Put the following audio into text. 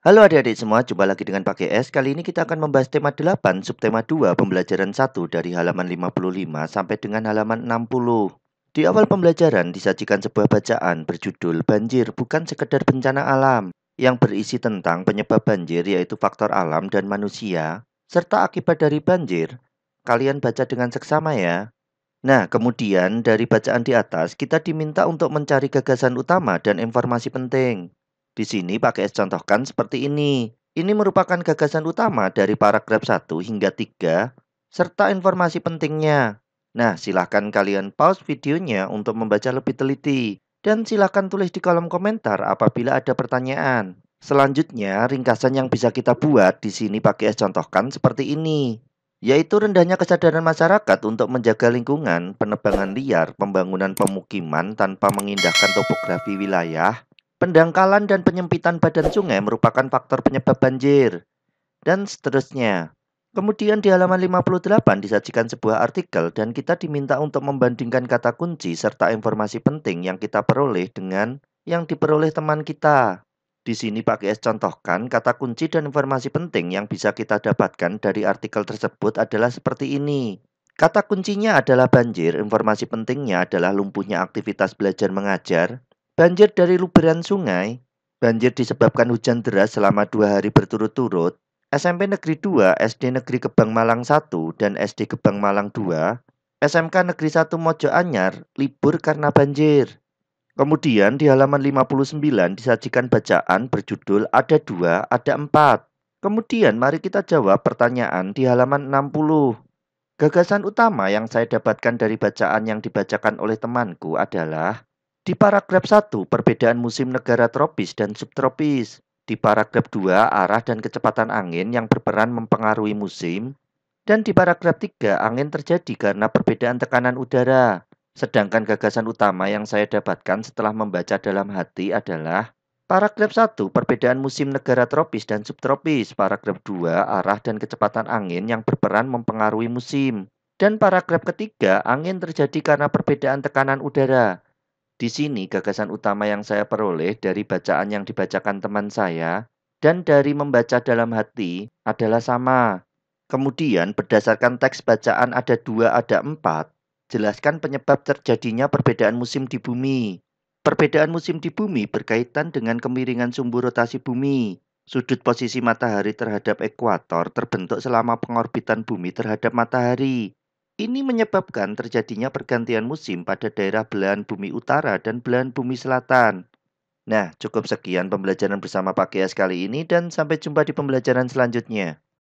Halo adik-adik semua, jumpa lagi dengan Pak GS. Kali ini kita akan membahas tema 8, subtema 2, pembelajaran 1 dari halaman 55 sampai dengan halaman 60. Di awal pembelajaran disajikan sebuah bacaan berjudul Banjir bukan sekedar bencana alam yang berisi tentang penyebab banjir yaitu faktor alam dan manusia serta akibat dari banjir. Kalian baca dengan seksama ya. Nah, kemudian dari bacaan di atas kita diminta untuk mencari gagasan utama dan informasi penting. Di sini pakai contohkan seperti ini. Ini merupakan gagasan utama dari paragraf 1 hingga 3 serta informasi pentingnya. Nah, silahkan kalian pause videonya untuk membaca lebih teliti. Dan silahkan tulis di kolom komentar apabila ada pertanyaan. Selanjutnya, ringkasan yang bisa kita buat di sini pakai contohkan seperti ini, yaitu rendahnya kesadaran masyarakat untuk menjaga lingkungan, penebangan liar, pembangunan pemukiman tanpa mengindahkan topografi wilayah, pendangkalan dan penyempitan badan sungai merupakan faktor penyebab banjir, dan seterusnya. Kemudian di halaman 58 disajikan sebuah artikel dan kita diminta untuk membandingkan kata kunci serta informasi penting yang kita peroleh dengan yang diperoleh teman kita. Di sini Pak GS contohkan kata kunci dan informasi penting yang bisa kita dapatkan dari artikel tersebut adalah seperti ini. Kata kuncinya adalah banjir, informasi pentingnya adalah lumpuhnya aktivitas belajar mengajar, Banjir dari luberan sungai, banjir disebabkan hujan deras selama dua hari berturut-turut, SMP Negeri 2, SD Negeri Kebang Malang 1, dan SD Kebang Malang 2, SMK Negeri 1 Mojo Anyar libur karena banjir. Kemudian di halaman 59 disajikan bacaan berjudul Ada Dua, Ada Empat. Kemudian mari kita jawab pertanyaan di halaman 60. Gagasan utama yang saya dapatkan dari bacaan yang dibacakan oleh temanku adalah di paragraf 1, perbedaan musim negara tropis dan subtropis. Di paragraf 2, arah dan kecepatan angin yang berperan mempengaruhi musim. Dan di paragraf 3, angin terjadi karena perbedaan tekanan udara. Sedangkan gagasan utama yang saya dapatkan setelah membaca dalam hati adalah Paragraf 1, perbedaan musim negara tropis dan subtropis. Paragraf 2, arah dan kecepatan angin yang berperan mempengaruhi musim. Dan paragraf ketiga, angin terjadi karena perbedaan tekanan udara. Di sini gagasan utama yang saya peroleh dari bacaan yang dibacakan teman saya dan dari membaca dalam hati adalah sama. Kemudian berdasarkan teks bacaan ada dua ada empat, jelaskan penyebab terjadinya perbedaan musim di bumi. Perbedaan musim di bumi berkaitan dengan kemiringan sumbu rotasi bumi. Sudut posisi matahari terhadap ekuator terbentuk selama pengorbitan bumi terhadap matahari. Ini menyebabkan terjadinya pergantian musim pada daerah belahan bumi utara dan belahan bumi selatan. Nah, cukup sekian pembelajaran bersama Pak GS kali ini dan sampai jumpa di pembelajaran selanjutnya.